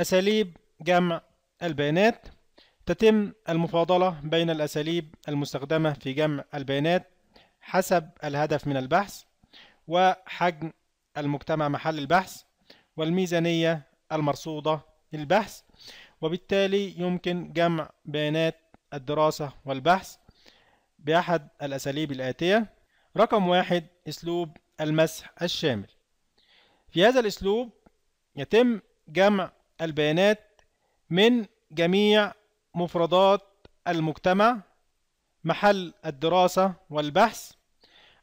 أساليب جمع البيانات تتم المفاضلة بين الأساليب المستخدمة في جمع البيانات حسب الهدف من البحث وحجم المجتمع محل البحث والميزانية المرصودة للبحث وبالتالي يمكن جمع بيانات الدراسة والبحث بأحد الأساليب الآتية رقم واحد أسلوب المسح الشامل في هذا الأسلوب يتم جمع البيانات من جميع مفردات المجتمع محل الدراسة والبحث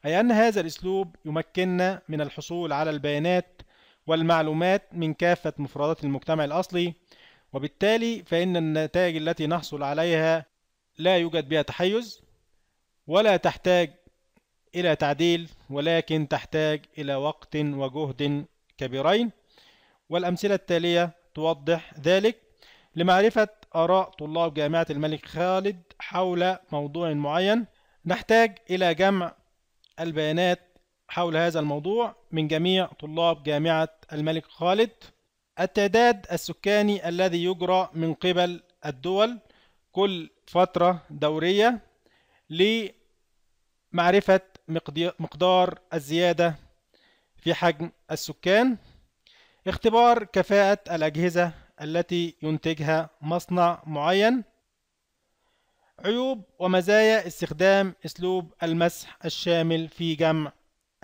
أي أن هذا الأسلوب يمكننا من الحصول على البيانات والمعلومات من كافة مفردات المجتمع الأصلي وبالتالي فإن النتائج التي نحصل عليها لا يوجد بها تحيز ولا تحتاج إلى تعديل ولكن تحتاج إلى وقت وجهد كبيرين والأمثلة التالية توضح ذلك لمعرفة آراء طلاب جامعة الملك خالد حول موضوع معين نحتاج إلى جمع البيانات حول هذا الموضوع من جميع طلاب جامعة الملك خالد التعداد السكاني الذي يجرى من قبل الدول كل فترة دورية لمعرفة مقدار الزيادة في حجم السكان اختبار كفاءة الأجهزة التي ينتجها مصنع معين عيوب ومزايا استخدام أسلوب المسح الشامل في جمع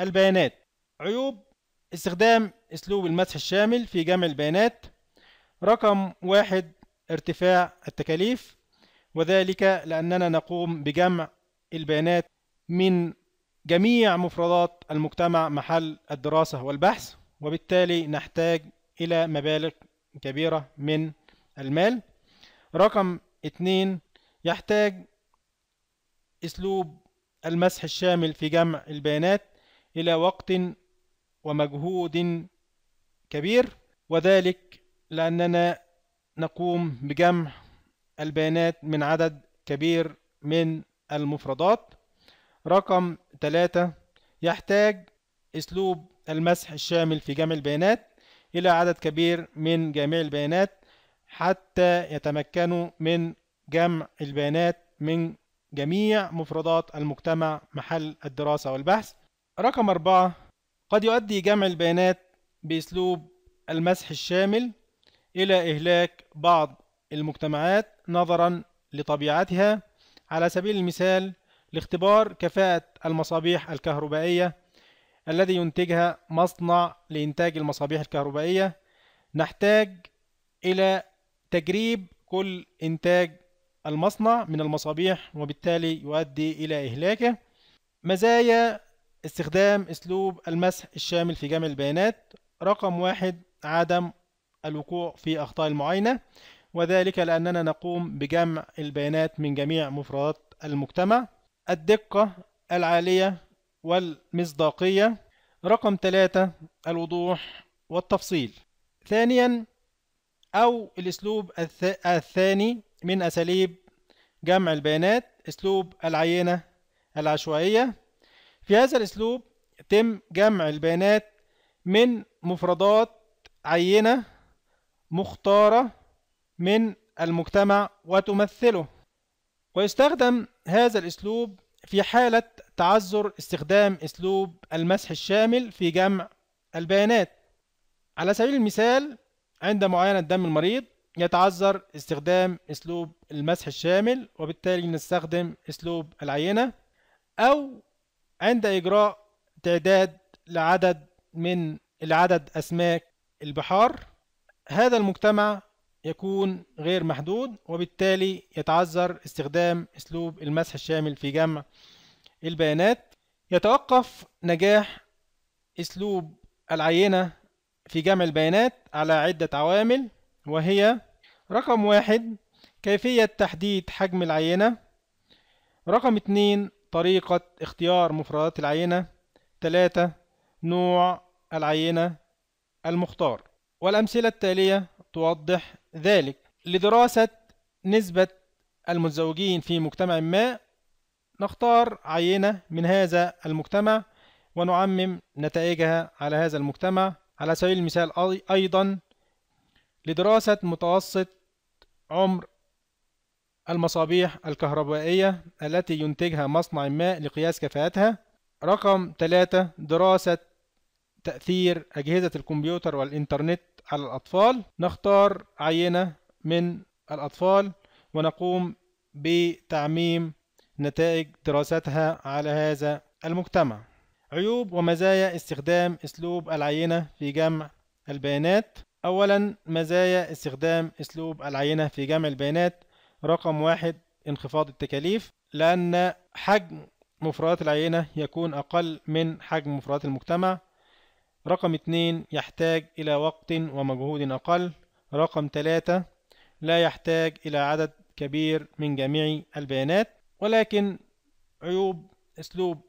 البيانات عيوب استخدام أسلوب المسح الشامل في جمع البيانات رقم واحد ارتفاع التكاليف وذلك لأننا نقوم بجمع البيانات من جميع مفردات المجتمع محل الدراسة والبحث وبالتالي نحتاج إلى مبالغ كبيرة من المال رقم اتنين يحتاج أسلوب المسح الشامل في جمع البيانات إلى وقت ومجهود كبير وذلك لأننا نقوم بجمع البيانات من عدد كبير من المفردات رقم ثلاثة يحتاج أسلوب المسح الشامل في جمع البيانات إلى عدد كبير من جميع البيانات حتى يتمكنوا من جمع البيانات من جميع مفردات المجتمع محل الدراسة والبحث رقم أربعة قد يؤدي جمع البيانات بأسلوب المسح الشامل إلى إهلاك بعض المجتمعات نظرا لطبيعتها على سبيل المثال لاختبار كفاءة المصابيح الكهربائية الذي ينتجها مصنع لإنتاج المصابيح الكهربائية نحتاج إلى تجريب كل إنتاج المصنع من المصابيح وبالتالي يؤدي إلى إهلاكه مزايا استخدام أسلوب المسح الشامل في جمع البيانات رقم واحد عدم الوقوع في أخطاء المعاينة وذلك لأننا نقوم بجمع البيانات من جميع مفردات المجتمع الدقة العالية والمصداقية رقم ثلاثة الوضوح والتفصيل ثانيا أو الأسلوب الثاني من أساليب جمع البيانات أسلوب العينة العشوائية في هذا الأسلوب يتم جمع البيانات من مفردات عينة مختارة من المجتمع وتمثله ويستخدم هذا الأسلوب في حالة تعذر استخدام اسلوب المسح الشامل في جمع البيانات على سبيل المثال عند معاينة دم المريض يتعذر استخدام اسلوب المسح الشامل وبالتالي نستخدم اسلوب العينة او عند اجراء تعداد لعدد من العدد اسماك البحار هذا المجتمع يكون غير محدود وبالتالي يتعذر استخدام اسلوب المسح الشامل في جمع البيانات يتوقف نجاح اسلوب العينة في جمع البيانات على عدة عوامل وهي رقم واحد كيفية تحديد حجم العينة رقم اثنين طريقة اختيار مفردات العينة ثلاثه نوع العينة المختار والأمثلة التالية توضح ذلك لدراسة نسبة المتزوجين في مجتمع ما نختار عينة من هذا المجتمع ونعمم نتائجها على هذا المجتمع على سبيل المثال أيضا لدراسة متوسط عمر المصابيح الكهربائية التي ينتجها مصنع ما لقياس كفاءتها رقم 3 دراسة تأثير أجهزة الكمبيوتر والإنترنت على الأطفال نختار عينة من الأطفال ونقوم بتعميم نتائج دراستها على هذا المجتمع عيوب ومزايا استخدام أسلوب العينة في جمع البيانات أولا مزايا استخدام أسلوب العينة في جمع البيانات رقم واحد انخفاض التكاليف لأن حجم مفردات العينة يكون أقل من حجم مفردات المجتمع رقم اتنين يحتاج إلى وقت ومجهود أقل رقم تلاتة لا يحتاج إلى عدد كبير من جميع البيانات ولكن عيوب أسلوب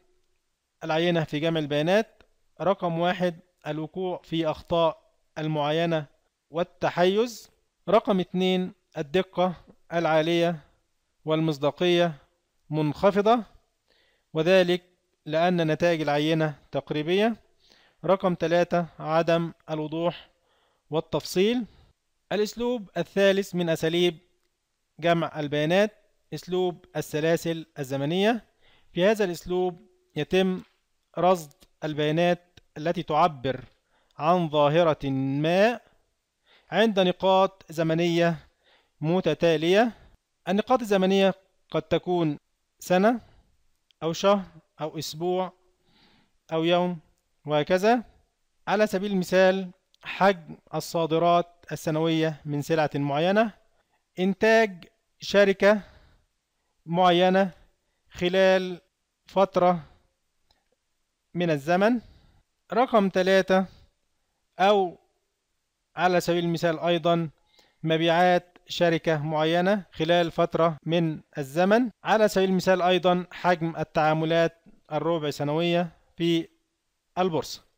العينة في جمع البيانات رقم واحد الوقوع في أخطاء المعاينة والتحيز رقم اتنين الدقة العالية والمصداقية منخفضة وذلك لأن نتائج العينة تقريبية رقم ثلاثة عدم الوضوح والتفصيل الأسلوب الثالث من أساليب جمع البيانات اسلوب السلاسل الزمنيه في هذا الاسلوب يتم رصد البيانات التي تعبر عن ظاهره ما عند نقاط زمنيه متتاليه النقاط الزمنيه قد تكون سنه او شهر او اسبوع او يوم وهكذا على سبيل المثال حجم الصادرات السنوية من سلعة معينة إنتاج شركة معينة خلال فترة من الزمن رقم ثلاثة أو على سبيل المثال أيضا مبيعات شركة معينة خلال فترة من الزمن على سبيل المثال أيضا حجم التعاملات الربع سنوية في البورصة